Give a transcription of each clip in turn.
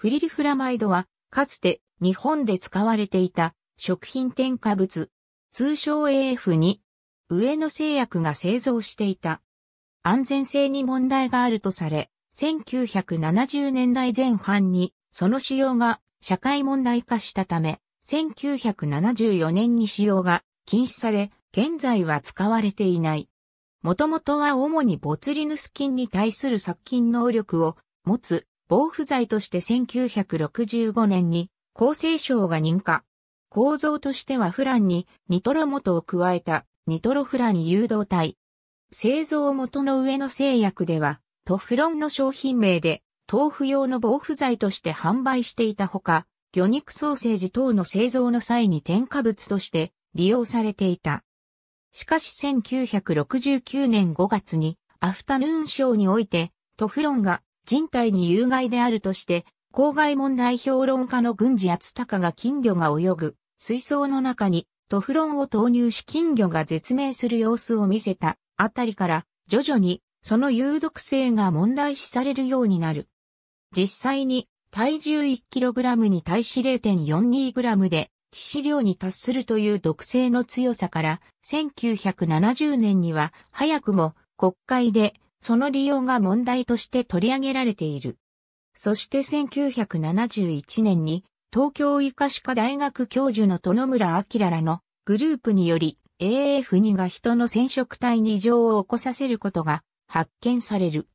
フリルフラマイドは、かつて日本で使われていた食品添加物、通称 AF2、上野製薬が製造していた。安全性に問題があるとされ、1970年代前半にその使用が社会問題化したため、1974年に使用が禁止され、現在は使われていない。もともとは主にボツリヌス菌に対する殺菌能力を持つ防腐剤として1965年に厚生省が認可。構造としてはフランにニトロ元を加えたニトロフラン誘導体。製造元の上の製薬ではトフロンの商品名で豆腐用の防腐剤として販売していたほか、魚肉ソーセージ等の製造の際に添加物として利用されていた。しかし1969年5月にアフタヌーン賞においてトフロンが人体に有害であるとして、公害問題評論家の郡司厚高が金魚が泳ぐ、水槽の中にトフロンを投入し金魚が絶命する様子を見せたあたりから徐々にその有毒性が問題視されるようになる。実際に体重 1kg に対し 0.42g で致死量に達するという毒性の強さから1970年には早くも国会でその利用が問題として取り上げられている。そして1971年に東京医科歯科大学教授の殿村明らのグループにより AF2 が人の染色体に異常を起こさせることが発見される。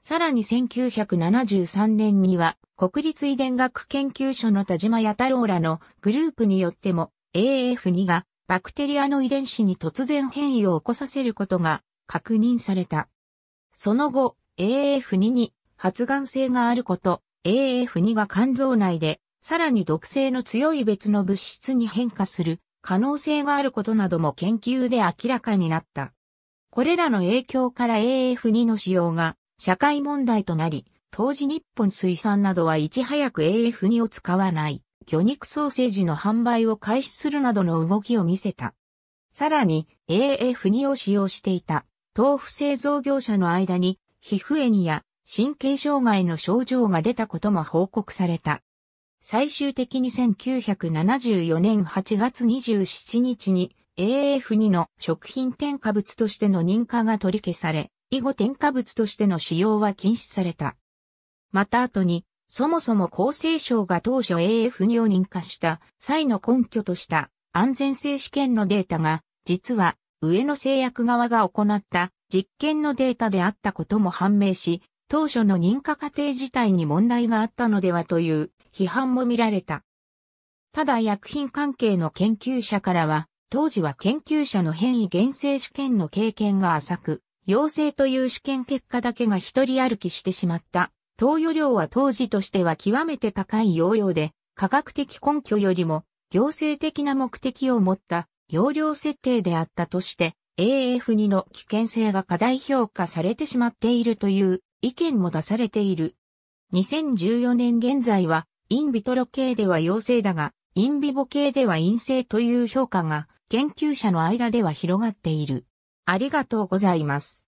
さらに1973年には国立遺伝学研究所の田島八太郎らのグループによっても AF2 がバクテリアの遺伝子に突然変異を起こさせることが確認された。その後、AF2 に発がん性があること、AF2 が肝臓内で、さらに毒性の強い別の物質に変化する可能性があることなども研究で明らかになった。これらの影響から AF2 の使用が社会問題となり、当時日本水産などはいち早く AF2 を使わない魚肉ソーセージの販売を開始するなどの動きを見せた。さらに AF2 を使用していた豆腐製造業者の間に皮膚炎や神経障害の症状が出たことも報告された。最終的に1974年8月27日に AF2 の食品添加物としての認可が取り消され、以後添加物としての使用は禁止された。また後に、そもそも厚生省が当初 AF2 を認可した際の根拠とした安全性試験のデータが、実は上野製薬側が行った実験のデータであったことも判明し、当初の認可過程自体に問題があったのではという批判も見られた。ただ薬品関係の研究者からは、当時は研究者の変異原性試験の経験が浅く、陽性という試験結果だけが一人歩きしてしまった。投与量は当時としては極めて高い用量で、科学的根拠よりも行政的な目的を持った容量設定であったとして、AF2 の危険性が過大評価されてしまっているという意見も出されている。2014年現在は、インビトロ系では陽性だが、インビボ系では陰性という評価が、研究者の間では広がっている。ありがとうございます。